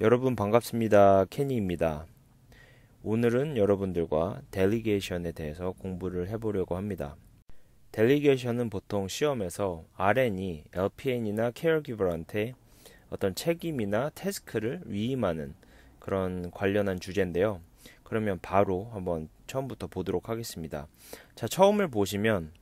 여러분 반갑습니다. 케니입니다. 오늘은 여러분들과 델리게이션에 대해서 공부를 해보려고 합니다. 델리게이션은 보통 시험에서 RN이 LPN이나 케어기버한테 어떤 책임이나 태스크를 위임하는 그런 관련한 주제인데요. 그러면 바로 한번 처음부터 보도록 하겠습니다. 자, 처음을 보시면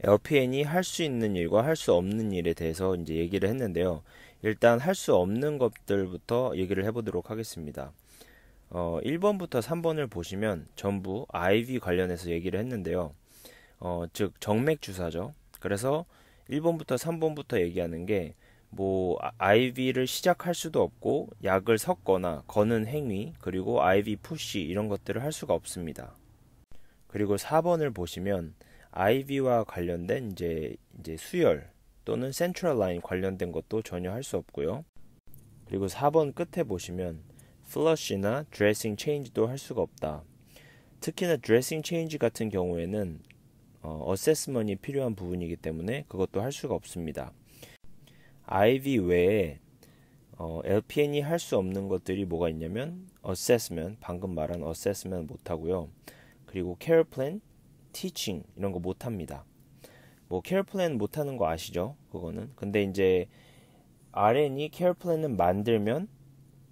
LPN이 할 수 있는 일과 할 수 없는 일에 대해서 이제 얘기를 했는데요. 일단 할 수 없는 것들부터 얘기를 해보도록 하겠습니다. 어, 1번부터 3번을 보시면 전부 IV 관련해서 얘기를 했는데요. 어, 즉, 정맥주사죠. 그래서 1번부터 3번부터 얘기하는 게, 뭐, IV를 시작할 수도 없고, 약을 섞거나, 거는 행위, 그리고 IV 푸쉬 이런 것들을 할 수가 없습니다. 그리고 4번을 보시면, IV와 관련된 이제, 이제 수혈, 또는 센트럴 라인 관련된 것도 전혀 할 수 없고요. 그리고 4번 끝에 보시면 플러시나 드레싱 체인지도 할 수가 없다. 특히나 드레싱 체인지 같은 경우에는 어, 어세스먼이 필요한 부분이기 때문에 그것도 할 수가 없습니다. IV 외에 어, LPN이 할 수 없는 것들이 뭐가 있냐면 어세스먼 방금 말한 어세스먼 못 하고요. 그리고 Care Plan, Teaching 이런 거 못 합니다. 뭐 케어 플랜 못 하는 거 아시죠? 그거는. 근데 이제 RN이 케어 플랜을 만들면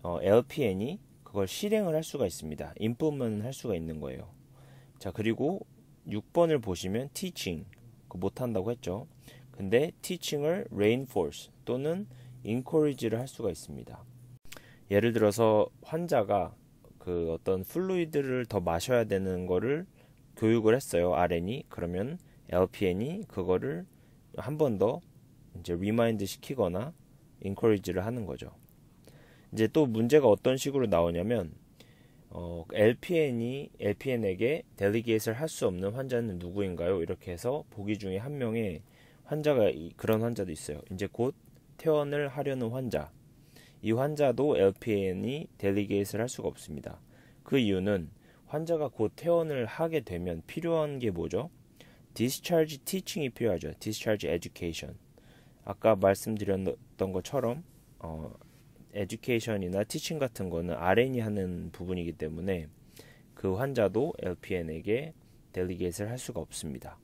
어, LPN이 그걸 실행을 할 수가 있습니다. 인풋만할 수가 있는 거예요. 자, 그리고 6번을 보시면 teaching 그못 한다고 했죠. 근데 teaching을 reinforce 또는 encourage를 할 수가 있습니다. 예를 들어서 환자가 그 어떤 플루이드를 더 마셔야 되는 거를 교육을 했어요. RN이 그러면 LPN이 그거를 한 번 더 이제 리마인드 시키거나 인커리지를 하는 거죠. 이제 또 문제가 어떤 식으로 나오냐면 어, LPN이 LPN에게 델리게이트를 할 수 없는 환자는 누구인가요? 이렇게 해서 보기 중에 한 명의 환자가 그런 환자도 있어요. 이제 곧 퇴원을 하려는 환자. 이 환자도 LPN이 델리게이트를 할 수가 없습니다. 그 이유는 환자가 곧 퇴원을 하게 되면 필요한 게 뭐죠? discharge teaching이 필요하죠. discharge education. 아까 말씀드렸던 것처럼 어, education이나 teaching 같은 거는 RN이 하는 부분이기 때문에 그 환자도 LPN에게 델리게이트을할 수가 없습니다.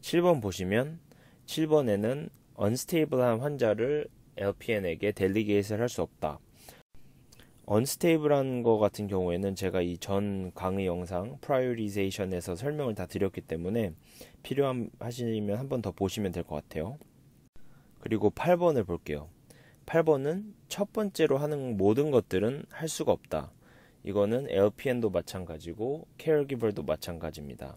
7번 보시면 7번에는 unstable한 환자를 LPN에게 델리게이트을할 수 없다. 언스테이블한 거 같은 경우에는 제가 이 전 강의 영상 프라이오리제이션에서 설명을 다 드렸기 때문에 필요하시면 한 번 더 보시면 될 것 같아요. 그리고 8번을 볼게요. 8번은 첫 번째로 하는 모든 것들은 할 수가 없다. 이거는 LPN도 마찬가지고 케어기벌도 마찬가지입니다.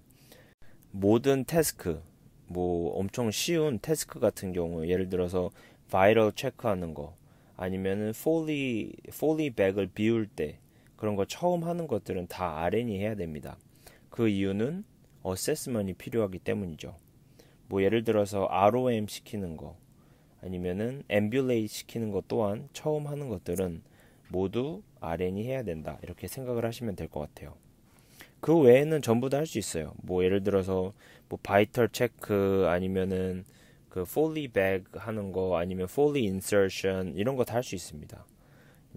모든 태스크, 뭐 엄청 쉬운 태스크 같은 경우 예를 들어서 바이럴 체크하는 거, 아니면은 폴리 폴리 백을 비울 때 그런 거 처음 하는 것들은 다아 R&이 해야 됩니다. 그 이유는 어세스먼이 필요하기 때문이죠. 뭐 예를 들어서 ROM 시키는 거 아니면은 엠뷸레이 시키는 것 또한 처음 하는 것들은 모두 아 R&이 해야 된다 이렇게 생각을 하시면 될 것 같아요. 그 외에는 전부 다 할 수 있어요. 뭐 예를 들어서 뭐 바이털 체크 아니면은 그 fully b a c 하는 거 아니면 fully insertion 이런 거 다 할 수 있습니다.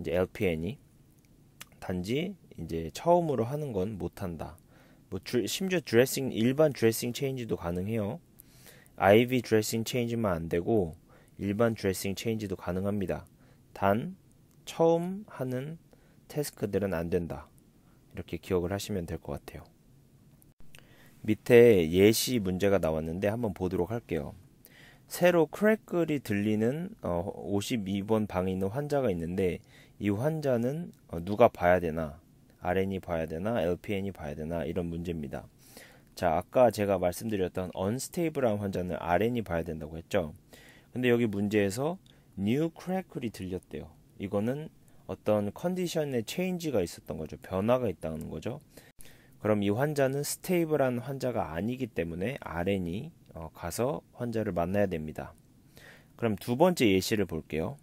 이제 LPN이 단지 이제 처음으로 하는 건 못한다. 뭐 주, 심지어 드레싱 일반 드레싱 체인지도 가능해요. IV 드레싱 체인지만 안 되고 일반 드레싱 체인지도 가능합니다. 단 처음 하는 태스크들은 안 된다. 이렇게 기억을 하시면 될 것 같아요. 밑에 예시 문제가 나왔는데 한번 보도록 할게요. 새로 크랙글이 들리는 어, 52번 방에 있는 환자가 있는데 이 환자는 어, 누가 봐야 되나 RN이 봐야 되나 LPN이 봐야 되나 이런 문제입니다. 자 아까 제가 말씀드렸던 언스테이블한 환자는 RN이 봐야 된다고 했죠. 근데 여기 문제에서 new crackle이 들렸대요. 이거는 어떤 컨디션의 체인지가 있었던 거죠. 변화가 있다는 거죠. 그럼 이 환자는 스테이블한 환자가 아니기 때문에 RN이 어, 가서 환자를 만나야 됩니다. 그럼 두 번째 예시를 볼게요.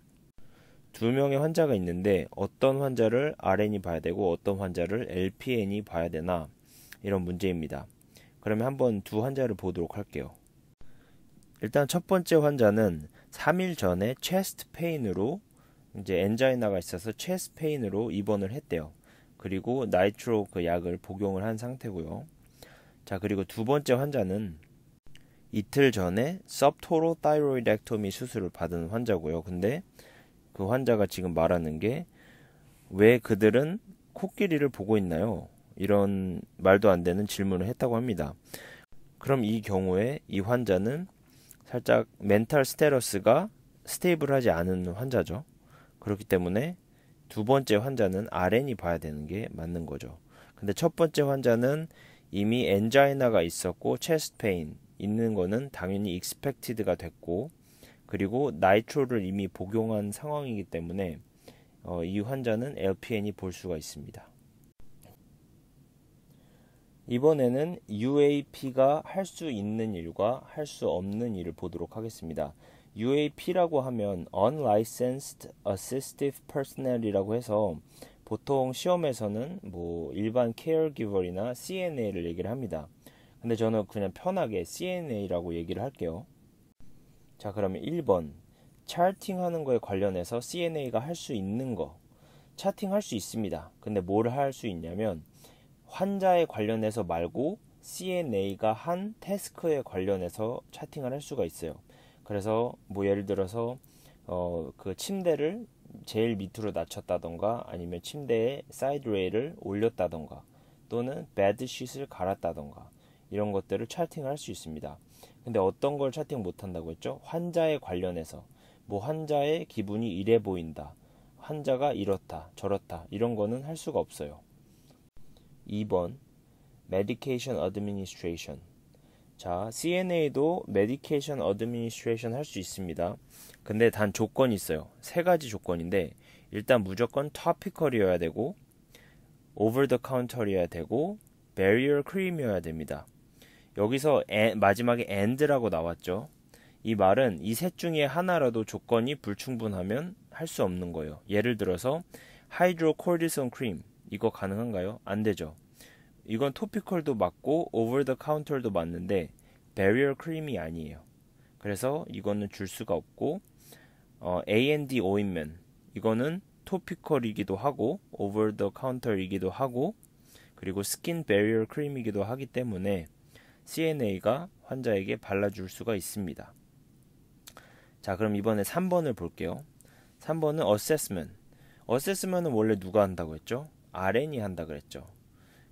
두 명의 환자가 있는데 어떤 환자를 RN이 봐야 되고 어떤 환자를 LPN이 봐야 되나 이런 문제입니다. 그러면 한번 두 환자를 보도록 할게요. 일단 첫 번째 환자는 3일 전에 체스트 페인으로 이제 엔자이나가 있어서 체스트 페인으로 입원을 했대요. 그리고 나이트로 그 약을 복용을 한 상태고요. 자, 그리고 두 번째 환자는 이틀 전에 서브토로타이로이렉토미 수술을 받은 환자고요. 근데 그 환자가 지금 말하는 게 왜 그들은 코끼리를 보고 있나요? 이런 말도 안 되는 질문을 했다고 합니다. 그럼 이 경우에 이 환자는 살짝 멘탈 스테러스가 스테이블하지 않은 환자죠. 그렇기 때문에 두 번째 환자는 RN이 봐야 되는 게 맞는 거죠. 근데 첫 번째 환자는 이미 엔자이나가 있었고 체스트 페인 있는 거는 당연히 익스펙티드가 됐고 그리고 나이트로를 이미 복용한 상황이기 때문에 어, 이 환자는 LPN이 볼 수가 있습니다. 이번에는 UAP가 할 수 있는 일과 할 수 없는 일을 보도록 하겠습니다. UAP라고 하면 Unlicensed Assistive Personnel이라고 해서 보통 시험에서는 뭐 일반 케어기버이나 CNA를 얘기를 합니다. 근데 저는 그냥 편하게 CNA라고 얘기를 할게요. 자, 그러면 1번. 차팅하는 거에 관련해서 CNA가 할 수 있는 거. 차팅할 수 있습니다. 근데 뭘 할 수 있냐면 환자에 관련해서 말고 CNA가 한 태스크에 관련해서 차팅을 할 수가 있어요. 그래서 뭐 예를 들어서 어, 그 침대를 제일 밑으로 낮췄다던가 아니면 침대에 사이드레이를 올렸다던가 또는 배드시트를 갈았다던가 이런 것들을 차팅을 할 수 있습니다. 근데 어떤 걸 차팅 못 한다고 했죠? 환자에 관련해서 뭐 환자의 기분이 이래 보인다. 환자가 이렇다, 저렇다. 이런 거는 할 수가 없어요. 2번 medication administration 자, CNA도 medication administration 할 수 있습니다. 근데 단 조건이 있어요. 세 가지 조건인데 일단 무조건 topical이어야 되고 over the counter이어야 되고 barrier cream이어야 됩니다. 여기서 에, 마지막에 and라고 나왔죠. 이 말은 이 셋 중에 하나라도 조건이 불충분하면 할 수 없는 거예요. 예를 들어서 하이드로콜디슨 크림 이거 가능한가요? 안 되죠. 이건 토피컬도 맞고 오버 더 카운터도 맞는데 베리어 크림이 아니에요. 그래서 이거는 줄 수가 없고 어, AND 오인면 이거는 토피컬이기도 하고 오버 더 카운터이기도 하고 그리고 스킨 베리어 크림이기도 하기 때문에 CNA가 환자에게 발라줄 수가 있습니다. 자, 그럼 이번에 3번을 볼게요. 3번은 어세스먼. 어세스먼은 원래 누가 한다고 했죠? RN이 한다 고했죠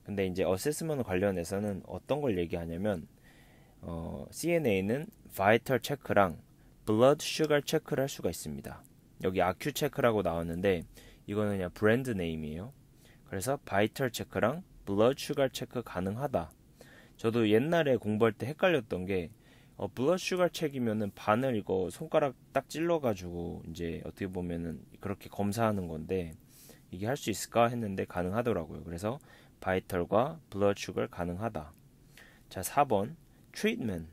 근데 이제 어세스먼 관련해서는 어떤 걸 얘기하냐면 어, CNA는 vital 바이털 체크랑 blood 블러드 슈가 체크를 할 수가 있습니다. 여기 acu 아 e 체크라고 나왔는데 이거는 그냥 브랜드 네임이에요. 그래서 vital 바이털 체크랑 blood 블러드 슈가 체크 가능하다. 저도 옛날에 공부할 때 헷갈렸던 게 어, 블러 슈가 책이면은 반을 이거 손가락 딱 찔러가지고 이제 어떻게 보면은 그렇게 검사하는 건데 이게 할 수 있을까 했는데 가능하더라고요. 그래서 바이털과 블러 슈가 가능하다. 자, 4번 트리트먼.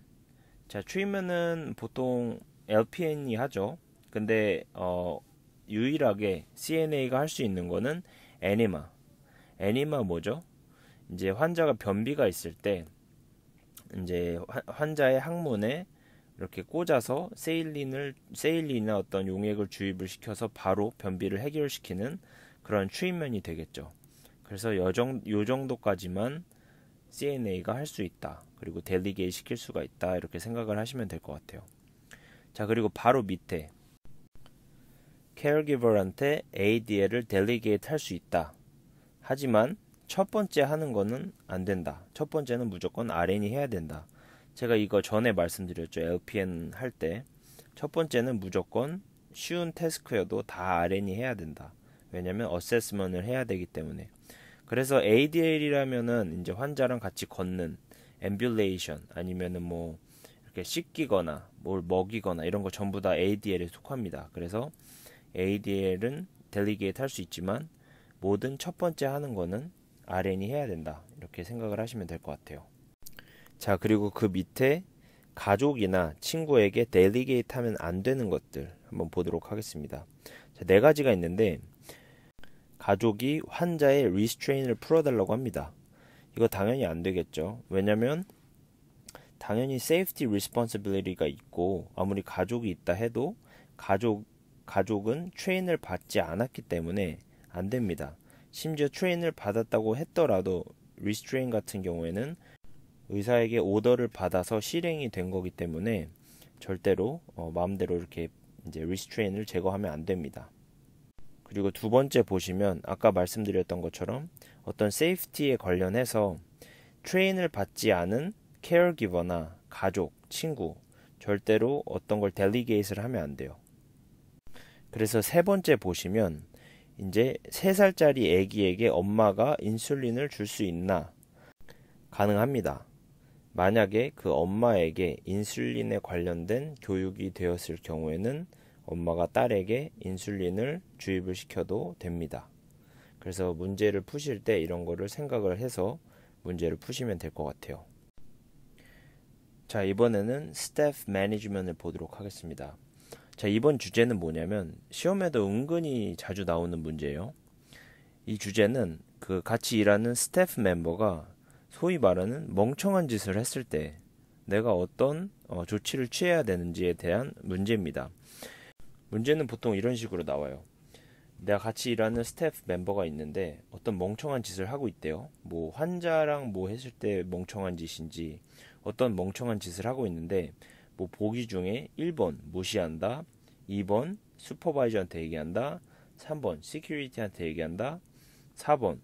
자, 트리트먼은 보통 LPN이 하죠. 근데 어, 유일하게 CNA가 할 수 있는 거는 애니마. 애니마 뭐죠? 이제 환자가 변비가 있을 때 이제 환자의 항문에 이렇게 꽂아서 세일린을 세일린이나 어떤 용액을 주입을 시켜서 바로 변비를 해결시키는 그런 추리면이 되겠죠. 그래서 여정 요 정도까지만 CNA가 할 수 있다. 그리고 델리게이 시킬 수가 있다. 이렇게 생각을 하시면 될 것 같아요. 자, 그리고 바로 밑에 caregiver한테 ADL을 델리게이트 할 수 있다. 하지만 첫 번째 하는 거는 안 된다. 첫 번째는 무조건 RN이 해야 된다. 제가 이거 전에 말씀드렸죠. LPN 할 때. 첫 번째는 무조건 쉬운 태스크여도 다 RN이 해야 된다. 왜냐면 어세스먼을 해야 되기 때문에. 그래서 ADL이라면은 이제 환자랑 같이 걷는 엠뷸레이션 아니면은 뭐 이렇게 씻기거나 뭘 먹이거나 이런 거 전부 다 ADL에 속합니다. 그래서 ADL은 델리게이트 할 수 있지만 모든 첫 번째 하는 거는 아렌이 해야 된다. 이렇게 생각을 하시면 될 것 같아요. 자, 그리고 그 밑에 가족이나 친구에게 델리게이트 하면 안 되는 것들 한번 보도록 하겠습니다. 자, 네 가지가 있는데 가족이 환자의 리스트레인을 풀어달라고 합니다. 이거 당연히 안 되겠죠. 왜냐면 당연히 세이프티 리스폰시빌리티가 있고 아무리 가족이 있다 해도 가족 가족은 트레인을 받지 않았기 때문에 안 됩니다. 심지어 트레인을 받았다고 했더라도 리스트레인 같은 경우에는 의사에게 오더를 받아서 실행이 된 거기 때문에 절대로 어, 마음대로 이렇게 이제 리스트레인을 제거하면 안 됩니다. 그리고 두 번째 보시면 아까 말씀드렸던 것처럼 어떤 세이프티에 관련해서 트레인을 받지 않은 케어기버나 가족, 친구 절대로 어떤 걸 델리게이트를 하면 안 돼요. 그래서 세 번째 보시면 이제 3살짜리 아기에게 엄마가 인슐린을 줄 수 있나? 가능합니다. 만약에 그 엄마에게 인슐린에 관련된 교육이 되었을 경우에는 엄마가 딸에게 인슐린을 주입을 시켜도 됩니다. 그래서 문제를 푸실 때 이런 거를 생각을 해서 문제를 푸시면 될 것 같아요. 자, 이번에는 스태프 매니지먼을 보도록 하겠습니다. 자, 이번 주제는 뭐냐면 시험에도 은근히 자주 나오는 문제예요. 이 주제는 그 같이 일하는 스태프 멤버가 소위 말하는 멍청한 짓을 했을 때 내가 어떤 어, 조치를 취해야 되는지에 대한 문제입니다. 문제는 보통 이런 식으로 나와요. 내가 같이 일하는 스태프 멤버가 있는데 어떤 멍청한 짓을 하고 있대요. 뭐 환자랑 뭐 했을 때 멍청한 짓인지 어떤 멍청한 짓을 하고 있는데 뭐 보기 중에 1번 무시한다, 2번 슈퍼바이저한테 얘기한다, 3번 시큐리티한테 얘기한다, 4번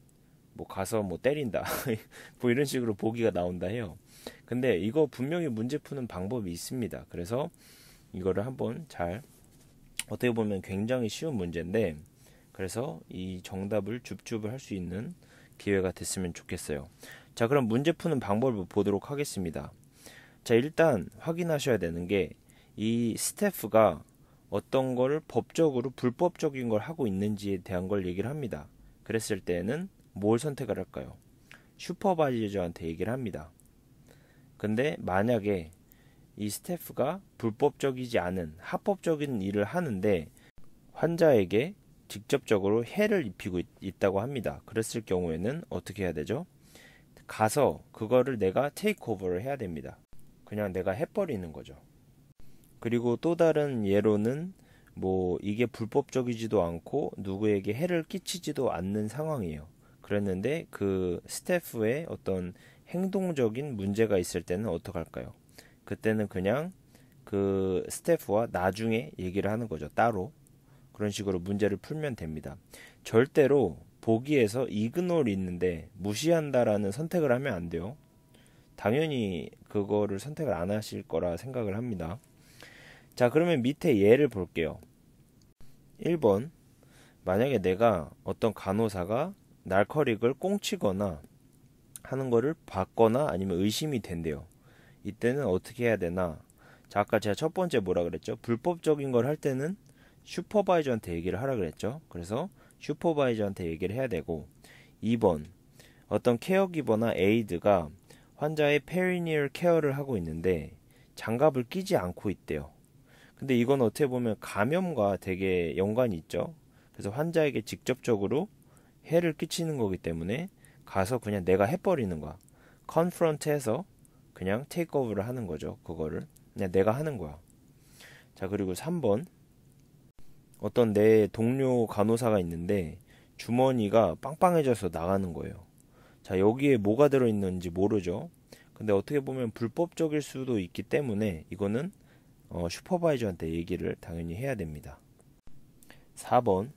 뭐 가서 뭐 때린다 뭐 이런 식으로 보기가 나온다 해요. 근데 이거 분명히 문제 푸는 방법이 있습니다. 그래서 이거를 한번 잘 어떻게 보면 굉장히 쉬운 문제인데 그래서 이 정답을 줍줍을 할 수 있는 기회가 됐으면 좋겠어요. 자, 그럼 문제 푸는 방법을 보도록 하겠습니다. 자, 일단 확인하셔야 되는 게 이 스태프가 어떤 걸 법적으로 불법적인 걸 하고 있는지에 대한 걸 얘기를 합니다. 그랬을 때는 뭘 선택을 할까요? 슈퍼바이저한테 얘기를 합니다. 근데 만약에 이 스태프가 불법적이지 않은 합법적인 일을 하는데 환자에게 직접적으로 해를 입히고 있, 다고 합니다. 그랬을 경우에는 어떻게 해야 되죠? 가서 그거를 내가 테이크 오버를 해야 됩니다. 그냥 내가 해버리는 거죠. 그리고 또 다른 예로는 뭐 이게 불법적이지도 않고 누구에게 해를 끼치지도 않는 상황이에요. 그랬는데 그 스태프의 어떤 행동적인 문제가 있을 때는 어떡 할까요? 그때는 그냥 그 스태프와 나중에 얘기를 하는 거죠. 따로. 그런 식으로 문제를 풀면 됩니다. 절대로 보기에서 이그놀이 있는데 무시한다라는 선택을 하면 안 돼요. 당연히 그거를 선택을 안 하실 거라 생각을 합니다. 자, 그러면 밑에 예를 볼게요. 1번. 만약에 내가 어떤 간호사가 날커릭을 꽁치거나 하는 거를 봤거나 아니면 의심이 된대요. 이때는 어떻게 해야 되나? 자, 아까 제가 첫 번째 뭐라 그랬죠? 불법적인 걸 할 때는 슈퍼바이저한테 얘기를 하라 그랬죠? 그래서 슈퍼바이저한테 얘기를 해야 되고 2번 어떤 케어기버나 에이드가 환자의 페리니얼 케어를 하고 있는데 장갑을 끼지 않고 있대요. 근데 이건 어떻게 보면 감염과 되게 연관이 있죠. 그래서 환자에게 직접적으로 해를 끼치는 거기 때문에 가서 그냥 내가 해버리는 거야. 컨프런트해서 그냥 테이크오브를 하는 거죠. 그거를 그냥 내가 하는 거야. 자 그리고 3번 어떤 내 동료 간호사가 있는데 주머니가 빵빵해져서 나가는 거예요. 자, 여기에 뭐가 들어있는지 모르죠. 근데 어떻게 보면 불법적일 수도 있기 때문에 이거는 어, 슈퍼바이저한테 얘기를 당연히 해야 됩니다. 4번.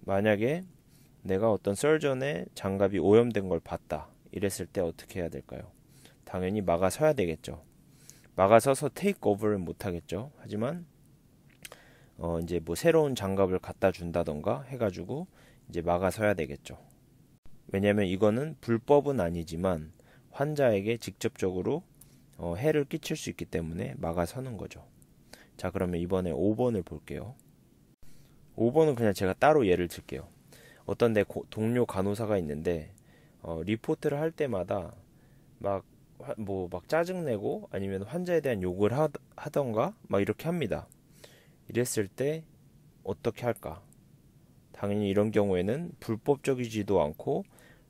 만약에 내가 어떤 썰전에 장갑이 오염된 걸 봤다. 이랬을 때 어떻게 해야 될까요? 당연히 막아서야 되겠죠. 막아서서 테이크 오버를 못 하겠죠. 하지만 어 이제 뭐 새로운 장갑을 갖다 준다던가 해가지고 이제 막아서야 되겠죠. 왜냐하면 이거는 불법은 아니지만 환자에게 직접적으로 어, 해를 끼칠 수 있기 때문에 막아서는 거죠. 자, 그러면 이번에 5번을 볼게요. 5번은 그냥 제가 따로 예를 들게요. 어떤 내 고, 동료 간호사가 있는데 어, 리포트를 할 때마다 막 뭐막 뭐 짜증내고 아니면 환자에 대한 욕을 하, 하던가 막 이렇게 합니다. 이랬을 때 어떻게 할까? 당연히 이런 경우에는 불법적이지도 않고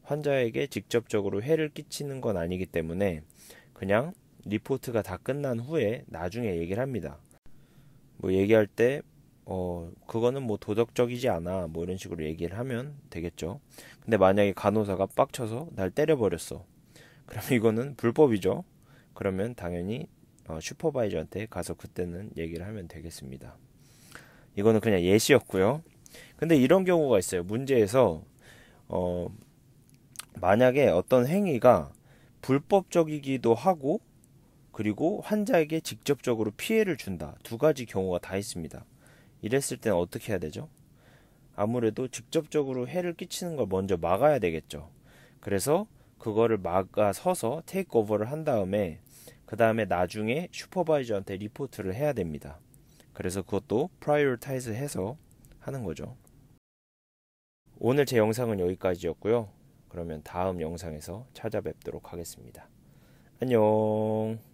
환자에게 직접적으로 해를 끼치는 건 아니기 때문에 그냥 리포트가 다 끝난 후에 나중에 얘기를 합니다. 뭐 얘기할 때, 어, 그거는 뭐 도덕적이지 않아. 뭐 이런 식으로 얘기를 하면 되겠죠. 근데 만약에 간호사가 빡쳐서 날 때려버렸어. 그럼 이거는 불법이죠. 그러면 당연히 어, 슈퍼바이저한테 가서 그때는 얘기를 하면 되겠습니다. 이거는 그냥 예시였고요. 근데 이런 경우가 있어요. 문제에서 어, 만약에 어떤 행위가 불법적이기도 하고 그리고 환자에게 직접적으로 피해를 준다. 두 가지 경우가 다 있습니다. 이랬을 때는 어떻게 해야 되죠? 아무래도 직접적으로 해를 끼치는 걸 먼저 막아야 되겠죠. 그래서 그거를 막아서서 테이크오버를 한 다음에 그 다음에 나중에 슈퍼바이저한테 리포트를 해야 됩니다. 그래서 그것도 프라이오타이즈 해서 하는 거죠. 오늘 제 영상은 여기까지였고요. 그러면 다음 영상에서 찾아뵙도록 하겠습니다. 안녕.